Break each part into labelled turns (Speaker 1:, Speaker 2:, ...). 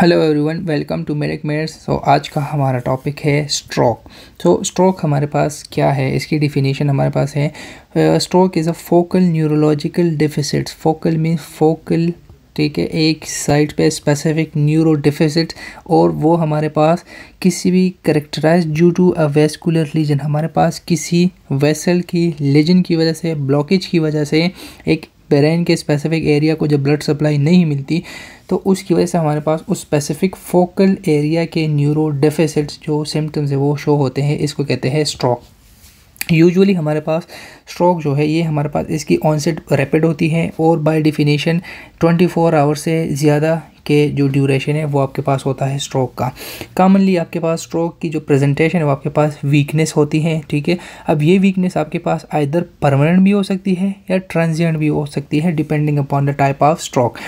Speaker 1: hello everyone welcome to Merrick Meyers so आज का हमारा टॉपिक है स्ट्रोक सो स्ट्रोक हमारे पास क्या है इसकी डिफिनेशन हमारे पास है stroke is a focal neurological deficit focal mean focal ठीक है एक साइड पे स्पेसिफिक न्यूरो डिफिसिट और वो हमारे पास किसी भी characterise due to a vascular lesion हमारे पास किसी वेसल की लीजन की वजह से ब्लॉकेज की वजह से एक ब्रेन के स्पेसिफिक एरिया को जब ब्लड सप्लाई नहीं मिलती तो उसकी वजह से हमारे पास उस स्पेसिफिक फोकल एरिया के न्यूरो डेफिसिट्स जो सिम्टम्स है वो शो होते हैं इसको कहते हैं स्ट्रोक यूजुअली हमारे पास स्ट्रोक जो है ये हमारे पास इसकी ऑनसेट रैपिड होती है और बाय डिफिनेशन 24 आवर से ज़्यादा के जो ड्यूरेशन है वो आपके पास होता है स्ट्रोक का कॉमनली आपके पास स्ट्रोक की जो प्रेजेंटेशन है वो आपके पास वीकनेस होती है ठीक है अब ये वीकनेस आपके पास आइदर परमानेंट भी हो सकती है या ट्रांजियंट भी हो सकती है depending upon the type of stroke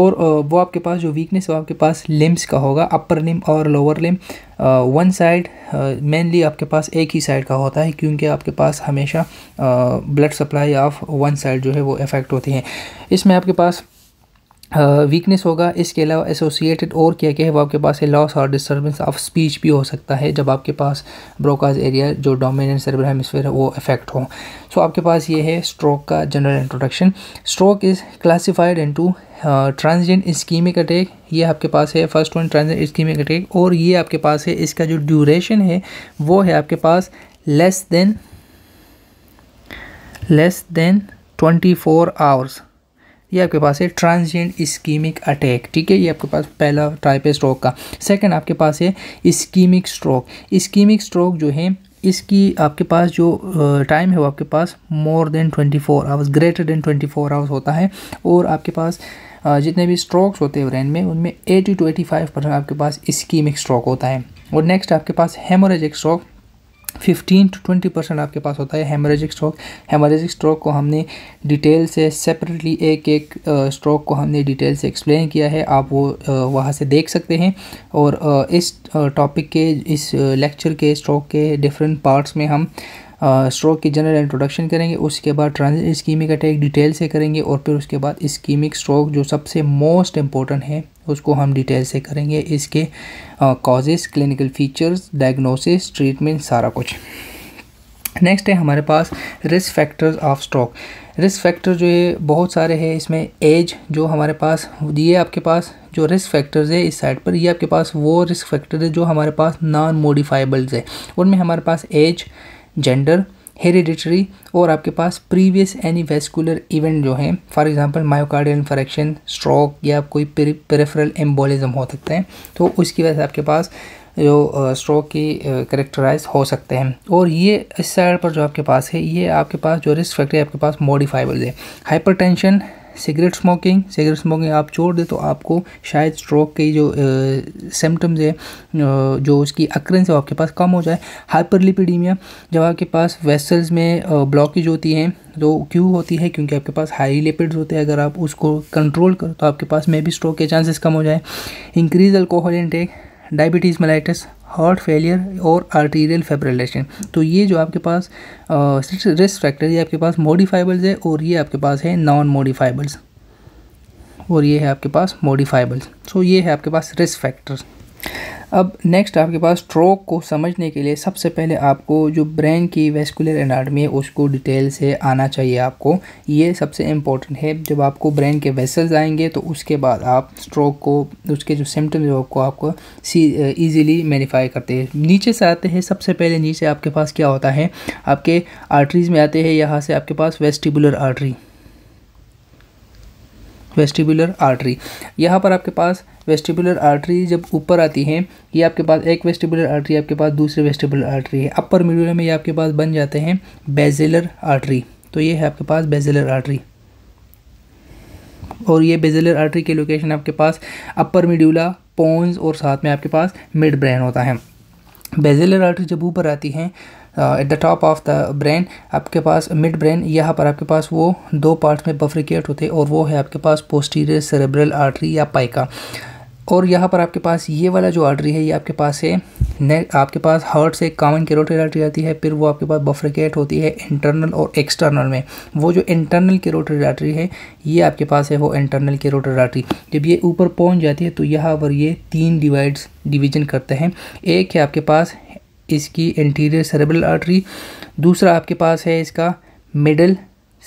Speaker 1: और वो आपके पास जो वीकनेस वो आपके पास लिम्स का होगा अपर लिम और lower limb one side mainly आपके पास एक ही साइड का होता है क्योंकि आपके पास हमेशा blood supply of one side जो है वो इफ़ेक्ट होती है इसमें आपके पास वीकनेस होगा इसके अलावा एसोसिएटेड और क्या क्या है वो आपके पास है लॉस और डिस्टर्बेंस ऑफ स्पीच भी हो सकता है जब आपके पास ब्रोकाज एरिया जो डोमिनेंट सर्वर हेमस्फेयर है वो अफेक्ट हो सो so, आपके पास ये है स्ट्रोक का general introduction stroke is classified into transient ischaemic attack ये आपके पास है first one transient ischaemic attack और ये आपके पास है इसका जो ड्यूरेशन है वो है आपके पास less than less than twenty four hours ये आपके पास है ट्रांसजेंड इस्कीमिक अटैक ठीक है ये आपके पास पहला टाइप है स्ट्रोक का सेकंड आपके पास है इस्कीमिक स्ट्रोक इस्कीमिक स्ट्रोक जो है इसकी आपके पास जो टाइम है वो आपके पास more than 24 hours greater than 24 hours होता है और आपके पास जितने भी स्ट्रोक्स होते हैं ब्रेन में उनमें 80 टू 85 परसेंट आपके पास इस्कीमिक स्ट्रोक होता है और नेक्स्ट आपके पास haemorrhagic stroke fifteen to twenty percent आपके पास होता है हेमरेजिक स्ट्रोक हेमरेजिक स्ट्रोक को हमने डिटेल से सेपरेटली एक एक स्ट्रोक को हमने डिटेल से एक्सप्लेन किया है आप वो वहाँ से देख सकते हैं और इस टॉपिक के इस लेक्चर के स्ट्रोक के डिफरेंट पार्ट्स में हम स्ट्रोक की जनरल इंट्रोडक्शन करेंगे उसके बाद ट्रांजिट स्कीमिक अटैक डिटेल से करेंगे और फिर उसके बाद स्कीमिक स्ट्रोक जो सबसे मोस्ट इम्पोर्टेंट है उसको हम डिटेल से करेंगे इसके causes clinical features diagnosis treatment सारा कुछ नेक्स्ट है हमारे पास risk factors of stroke risk factor जो है बहुत सारे हैं इसमें एज जो हमारे पास ये आपके पास जो रिस्क फैक्टर्स है इस साइड पर ये आपके पास वो रिस्क फैक्टर है जो हमारे पास नॉन मोडिफाइबल्स है उनमें हमारे पास एज जेंडर हेरिडिटरी और आपके पास प्रीवियस एनी वेस्कुलर इवेंट जो है for example myocardial infarction stroke या कोई पेरेफरल एम्बोलिज्म हो सकते हैं तो उसकी वजह से आपके पास जो स्ट्रोक की करेक्टराइज हो सकते हैं और ये इस साइड पर जो आपके पास है ये आपके पास जो रिस्क फैक्टर आपके पास मॉडिफाइबल है hypertension cigarette smoking cigarette smoking आप छोड़ दें तो आपको शायद स्ट्रोक के जो सिम्टम्स है जो उसकी अक्रेंस है आपके पास कम हो जाए हाइपरलिपिडीमिया जब आपके पास वेसल्स में ब्लॉकेज होती हैं तो क्यों होती है क्योंकि आपके पास हाई लिपिड्स होते हैं अगर आप उसको कंट्रोल करो तो आपके पास मे भी स्ट्रोक के चांसेस कम हो जाए increase alcohol intake diabetes mellitus heart failure और आर्टीरियल फेब्रिलेशन तो ये जो आपके पास रिस्क फैक्टर ये आपके पास मोडिफाइबल्स है और ये आपके पास है नॉन मोडिफाइबल्स और ये है आपके पास मोडिफाइबल्स सो ये है आपके पास रिस्क फैक्टर्स अब नेक्स्ट आपके पास स्ट्रोक को समझने के लिए सबसे पहले आपको जो ब्रेन की वेस्कुलर एनाडमी है उसको डिटेल से आना चाहिए आपको ये सबसे इम्पोर्टेंट है जब आपको ब्रेन के वेसल्स आएंगे तो उसके बाद आप स्ट्रोक को उसके जो सिम्टम्स है आपको आपको ईजिली मेडिफाई करते हैं नीचे से आते हैं सबसे पहले नीचे आपके पास क्या होता है आपके आर्टरीज़ में आते हैं यहाँ से आपके पास वेस्टिबुलर आर्टरी वेस्टिबुलर आर्टरी यहाँ पर आपके पास वेस्टिबुलर आर्टरी जब ऊपर आती है ये आपके पास एक वेस्टिबुलर आर्टरी आपके पास दूसरे वेस्टिबुलर आर्टरी है अपर मिडुलर में ये आपके पास बन जाते हैं बेजिलर आर्टरी तो ये है आपके पास बेजिलर आर्टरी और ये बेजिलर आर्टरी के लोकेशन आपके पास अपर मिड्यूला पोन्स और साथ में आपके पास मिड ब्रेन होता है बेजिलर आर्टरी जब ऊपर आती हैं at the top of the brain आपके पास मिड ब्रेन यहाँ पर आपके पास वो दो पार्ट्स में बफ्रिकेट होते हैं और वो है आपके पास पोस्टीरियर सेरेब्रल आर्टरी या पाइका और यहाँ पर आपके पास ये वाला जो आर्टरी है ये आपके पास है ने आपके पास हार्ट से कॉमन केरोटेड आर्टरी आती है फिर वो आपके पास बफ्रिकेट होती है इंटरनल और एक्सटर्नल में वो जो इंटरनल केरोटेड आर्टरी है ये आपके पास है वो इंटरनल केरोटेड आर्टरी जब ये ऊपर पहुँच जाती है तो यहाँ पर ये तीन डिवाइड्स डिवीजन करते हैं एक है आपके पास इसकी एंटीरियर सेरेब्रल आर्टरी दूसरा आपके पास है इसका मिडल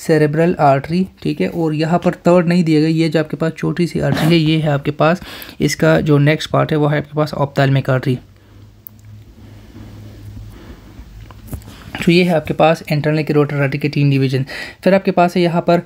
Speaker 1: सेरेब्रल आर्टरी ठीक है और यहाँ पर थर्ड नहीं दिया गया ये जो आपके पास छोटी सी आर्टरी है ये है आपके पास इसका जो नेक्स्ट पार्ट है वो है आपके पास ऑप्थेल्मिक आर्टरी तो ये है आपके पास इंटरनल के रोटर आर्टरी के तीन डिवीजन फिर आपके पास है यहाँ पर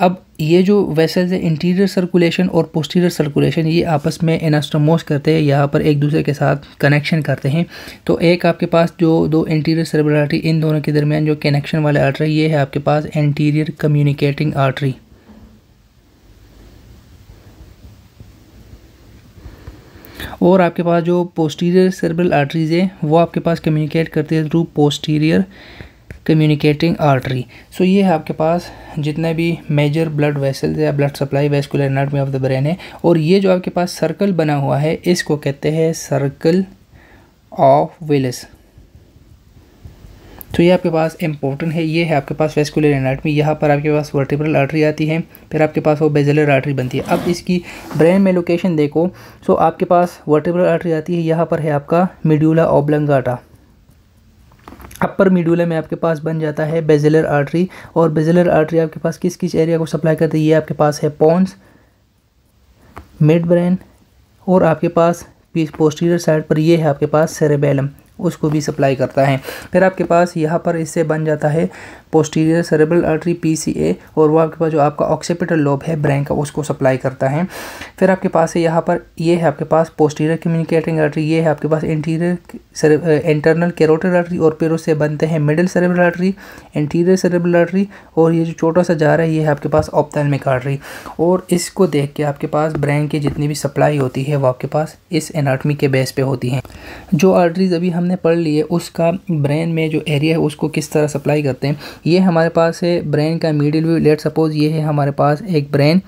Speaker 1: अब ये जो वेसल्स है इंटीरियर सर्कुलेशन और पोस्टीरियर सर्कुलेशन ये आपस में एनास्टोमोस करते हैं यहाँ पर एक दूसरे के साथ कनेक्शन करते हैं तो एक आपके पास जो दो इंटीरियर आर्टरी इन दोनों के दरमियान जो कनेक्शन वाले आर्टरी ये है आपके पास इंटीरियर कम्युनिकेटिंग आर्टरी और आपके पास जो पोस्टीरियर सर्बल आर्टरीज है वो आपके पास कम्युनिकेट करते हैं through posterior communicating artery so ये है आपके पास जितने भी मेजर ब्लड वेसल्स या blood supply vascular anatomy of the brain है और ये जो आपके पास सर्कल बना हुआ है इसको कहते हैं सर्कल ऑफ विलस तो ये आपके पास इंपॉर्टेंट है ये है आपके पास वेस्कुलर एनाटमी यहाँ पर आपके पास वर्टिब्रल आर्टरी आती है फिर आपके पास वो बेजलर आर्टरी बनती है अब इसकी ब्रेन में लोकेशन देखो सो आपके पास वर्टिब्रल आर्टरी आती है यहाँ पर है आपका मिड्यूला ओब्लंगाटा अपर मीडुला में आपके पास बन जाता है बेजिलर आर्टरी और बेजिलर आर्टरी आपके पास किस किस एरिया को सप्लाई करती है ये आपके पास है पॉन्स मिड ब्रेन और आपके पास पोस्टीरियर साइड पर ये है आपके पास सेरेबेलम उसको भी सप्लाई करता है फिर आपके पास यहाँ पर इससे बन जाता है पोस्टीरियर सरेबल आर्टरी पीसीए और वो आपके पास जो आपका ऑक्सीपिटल लोब है ब्रेन का उसको सप्लाई करता है फिर आपके पास है यहाँ पर ये है आपके पास पोस्टीरियर कम्युनिकेटिंग आर्टरी ये है आपके पास इंटीरियर इंटरनल कैरोटर आर्टरी और फिर उससे बनते हैं middle cerebral artery interior cerebral artery और ये जो छोटा सा जा रहा है ये है आपके पास ऑप्थेलमिक आर्टरी और इसको देख के आपके पास ब्रेन की जितनी भी सप्लाई होती है वो आपके पास इस एनाटमी के बेस पर होती हैं जो आर्टरीज अभी हमने पढ़ ली है उसका ब्रेन में जो एरिया है उसको किस तरह सप्लाई करते हैं ये हमारे पास है ब्रेन का मिडिल व्यू लेट सपोज ये है हमारे पास एक ब्रेन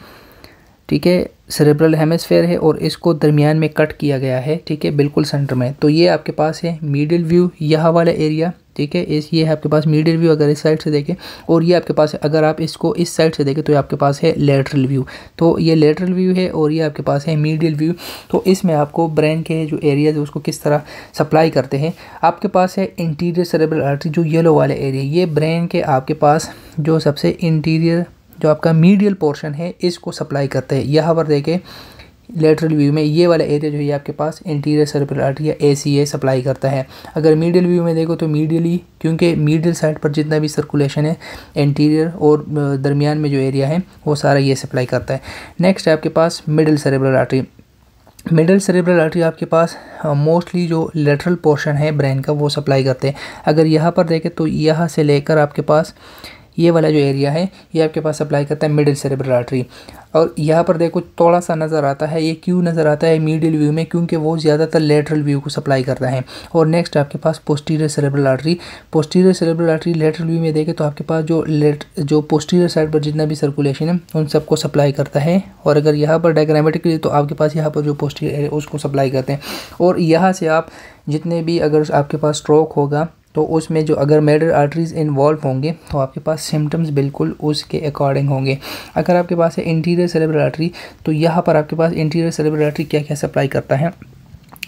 Speaker 1: ठीक है सेरेब्रल हेमस्फेयर है और इसको दरमियान में कट किया गया है ठीक है बिल्कुल सेंटर में तो ये आपके पास है मिडिल व्यू यह वाला एरिया ठीक है इस ये है आपके पास मीडियल व्यू अगर इस साइड से देखें और ये आपके पास अगर आप इसको इस साइड से देखें तो ये आपके पास है लेटरल व्यू तो ये लेटरल व्यू है और ये आपके पास है मीडियल व्यू तो इसमें आपको ब्रेन के जो एरियाज उसको किस तरह सप्लाई करते हैं आपके पास है इंटीरियर सरेबल आर्टरी जो येलो वाले एरिया ये ब्रेन के आपके पास जो सबसे इंटीरियर जो आपका मीडियल पोर्शन है इसको सप्लाई करते हैं यहाँ पर देखें लेटरल व्यू में ये वाला एरिया जो है आपके पास इंटीरियर सर्कुलर या ए सी ए सप्लाई करता है अगर मीडियल व्यू में देखो तो मीडियली क्योंकि मीडियल साइड पर जितना भी सर्कुलेशन है इंटीरियर और दरमियान में जो एरिया है वो सारा ये सप्लाई करता है नेक्स्ट है आपके पास middle circular artery middle cerebral artery आपके पास मोस्टली जो लेटरल पोर्शन है ब्रेन का वो सप्लाई करते हैं अगर यहाँ पर देखें तो यहाँ से लेकर आपके पास ये वाला जो एरिया है ये आपके पास सप्लाई करता है मिडिल सेरेब्रल आर्टरी और यहाँ पर देखो थोड़ा सा नज़र आता है ये क्यों नज़र आता है मिडिल व्यू में क्योंकि वो ज़्यादातर लेटरल व्यू को सप्लाई करता है और नेक्स्ट आपके पास posterior cerebral artery posterior cerebral artery lateral view में देखें तो आपके पास जो लेट जो पोस्टीरियर साइड पर जितना भी सर्कुलेशन है उन सबको सप्लाई करता है और अगर यहाँ पर डायग्रामेटिकली तो आपके पास यहाँ पर जो पोस्टीरियर है उसको सप्लाई करते हैं और यहाँ से आप जितने भी अगर आपके पास स्ट्रोक होगा तो उसमें जो अगर मेडर आर्टरीज इन्वॉल्व होंगे तो आपके पास सिम्टम्स बिल्कुल उसके अकॉर्डिंग होंगे अगर आपके पास है इंटीरियर सेरेब्रल आर्टरी तो यहाँ पर आपके पास इंटीरियर सेरेब्रल आर्टरी क्या क्या सप्लाई करता है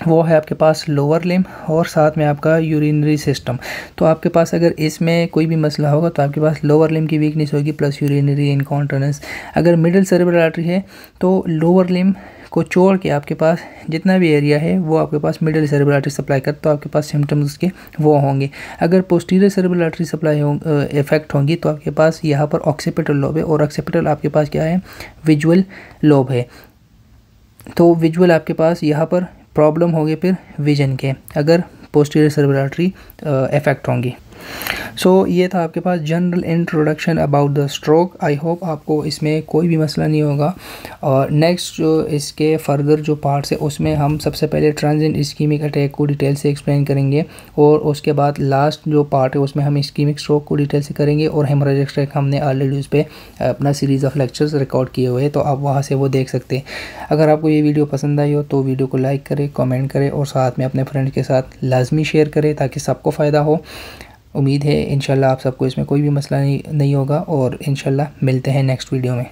Speaker 1: वो है आपके पास लोअर लिम और साथ में आपका यूरिनरी सिस्टम तो आपके पास अगर इसमें कोई भी मसला होगा तो आपके पास लोअर लिम की वीकनेस होगी प्लस यूरिनरी इनकॉन्टनेंस अगर मिडिल सेरेब्रल आर्टरी है तो लोअर लिम को छोड़ के आपके पास जितना भी एरिया है वो आपके पास मिडल सेरेब्रल आर्ट्री सप्लाई कर तो आपके पास सिम्टम्स उसके वो होंगे अगर पोस्टीरियर सेरेब्रल आर्ट्री सप्लाई हो, इफेक्ट होंगी तो आपके पास यहाँ पर ऑक्सीपिटल लोब है और ऑक्सीपिटल आपके पास क्या है विजुअल लोब है तो विजुअल आपके पास यहाँ पर प्रॉब्लम होगी फिर विजन के अगर पोस्टीरियर सर्वल आर्ट्री इफेक्ट होंगी सो so, ये था आपके पास general introduction about the stroke I hope आपको इसमें कोई भी मसला नहीं होगा और नेक्स्ट जो इसके फर्दर जो पार्ट्स है उसमें हम सबसे पहले ट्रांजेंट स्कीमिक अटैक को डिटेल से एक्सप्लेन करेंगे और उसके बाद लास्ट जो पार्ट है उसमें हम स्कीमिक स्ट्रोक को डिटेल से करेंगे और हेमराज स्ट्रेक हमने ऑलरेडी उस पर अपना सीरीज़ ऑफ लेक्चर्स रिकॉर्ड किए हुए हैं तो आप वहाँ से वो देख सकते हैं अगर आपको ये वीडियो पसंद आई हो तो वीडियो को लाइक करें कमेंट करें और साथ में अपने फ्रेंड के साथ लाजमी शेयर करें ताकि सबको फ़ायदा हो उम्मीद है इन आप सबको इसमें कोई भी मसला नहीं नहीं होगा और इन मिलते हैं नेक्स्ट वीडियो में